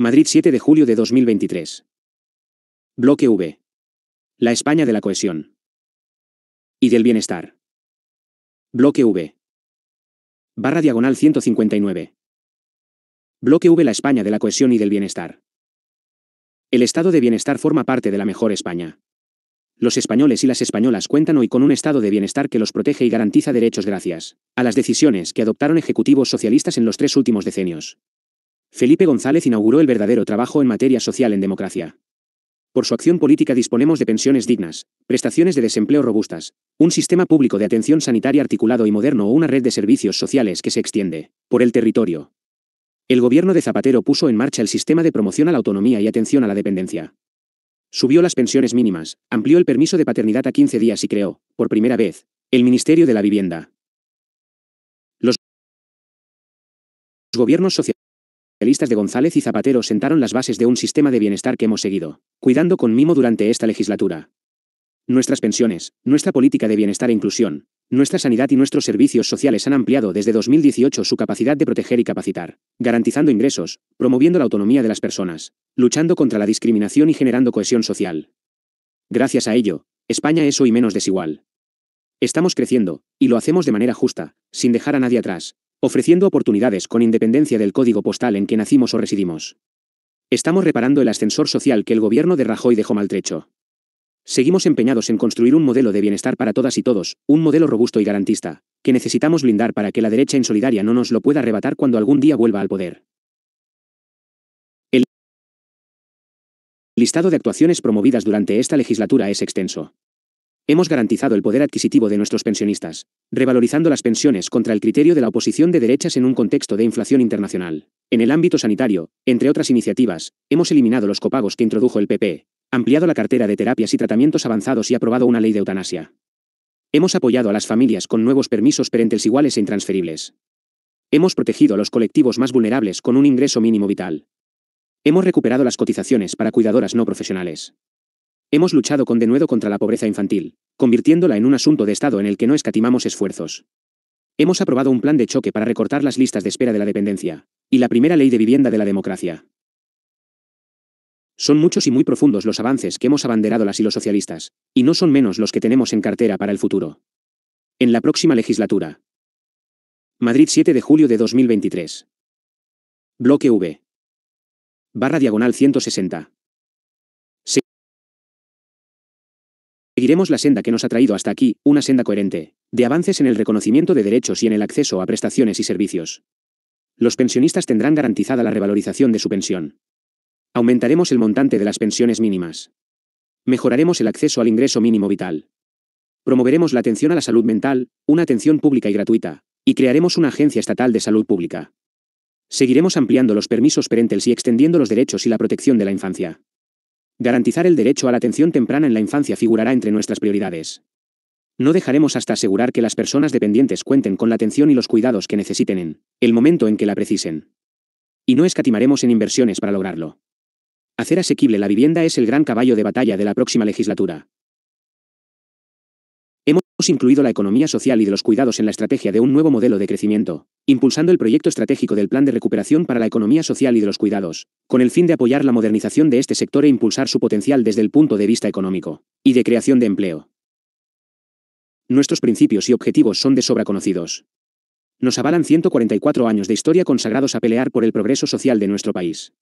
Madrid 7 de julio de 2023. Bloque V. La España de la cohesión. Y del bienestar. Bloque V. Barra diagonal 159. Bloque V. La España de la cohesión y del bienestar. El estado de bienestar forma parte de la mejor España. Los españoles y las españolas cuentan hoy con un estado de bienestar que los protege y garantiza derechos gracias a las decisiones que adoptaron ejecutivos socialistas en los tres últimos decenios. Felipe González inauguró el verdadero trabajo en materia social en democracia. Por su acción política disponemos de pensiones dignas, prestaciones de desempleo robustas, un sistema público de atención sanitaria articulado y moderno o una red de servicios sociales que se extiende por el territorio. El gobierno de Zapatero puso en marcha el sistema de promoción a la autonomía y atención a la dependencia. Subió las pensiones mínimas, amplió el permiso de paternidad a 15 días y creó, por primera vez, el Ministerio de la Vivienda. Los gobiernos sociales de González y Zapatero sentaron las bases de un sistema de bienestar que hemos seguido, cuidando con mimo durante esta legislatura. Nuestras pensiones, nuestra política de bienestar e inclusión, nuestra sanidad y nuestros servicios sociales han ampliado desde 2018 su capacidad de proteger y capacitar, garantizando ingresos, promoviendo la autonomía de las personas, luchando contra la discriminación y generando cohesión social. Gracias a ello, España es hoy menos desigual. Estamos creciendo, y lo hacemos de manera justa, sin dejar a nadie atrás, ofreciendo oportunidades con independencia del código postal en que nacimos o residimos. Estamos reparando el ascensor social que el gobierno de Rajoy dejó maltrecho. Seguimos empeñados en construir un modelo de bienestar para todas y todos, un modelo robusto y garantista, que necesitamos blindar para que la derecha insolidaria no nos lo pueda arrebatar cuando algún día vuelva al poder. El listado de actuaciones promovidas durante esta legislatura es extenso. Hemos garantizado el poder adquisitivo de nuestros pensionistas, revalorizando las pensiones contra el criterio de la oposición de derechas en un contexto de inflación internacional. En el ámbito sanitario, entre otras iniciativas, hemos eliminado los copagos que introdujo el PP, ampliado la cartera de terapias y tratamientos avanzados y aprobado una ley de eutanasia. Hemos apoyado a las familias con nuevos permisos perentes iguales e intransferibles. Hemos protegido a los colectivos más vulnerables con un ingreso mínimo vital. Hemos recuperado las cotizaciones para cuidadoras no profesionales. Hemos luchado con denuedo contra la pobreza infantil, convirtiéndola en un asunto de Estado en el que no escatimamos esfuerzos. Hemos aprobado un plan de choque para recortar las listas de espera de la dependencia, y la primera ley de vivienda de la democracia. Son muchos y muy profundos los avances que hemos abanderado las y los socialistas, y no son menos los que tenemos en cartera para el futuro. En la próxima legislatura. Madrid 7 de julio de 2023. Bloque V. Barra diagonal 160. Seguiremos la senda que nos ha traído hasta aquí, una senda coherente, de avances en el reconocimiento de derechos y en el acceso a prestaciones y servicios. Los pensionistas tendrán garantizada la revalorización de su pensión. Aumentaremos el montante de las pensiones mínimas. Mejoraremos el acceso al ingreso mínimo vital. Promoveremos la atención a la salud mental, una atención pública y gratuita, y crearemos una agencia estatal de salud pública. Seguiremos ampliando los permisos parentales y extendiendo los derechos y la protección de la infancia. Garantizar el derecho a la atención temprana en la infancia figurará entre nuestras prioridades. No dejaremos hasta asegurar que las personas dependientes cuenten con la atención y los cuidados que necesiten en el momento en que la precisen. Y no escatimaremos en inversiones para lograrlo. Hacer asequible la vivienda es el gran caballo de batalla de la próxima legislatura. Hemos incluido la economía social y de los cuidados en la estrategia de un nuevo modelo de crecimiento, impulsando el proyecto estratégico del Plan de Recuperación para la Economía Social y de los Cuidados, con el fin de apoyar la modernización de este sector e impulsar su potencial desde el punto de vista económico y de creación de empleo. Nuestros principios y objetivos son de sobra conocidos. Nos avalan 144 años de historia consagrados a pelear por el progreso social de nuestro país.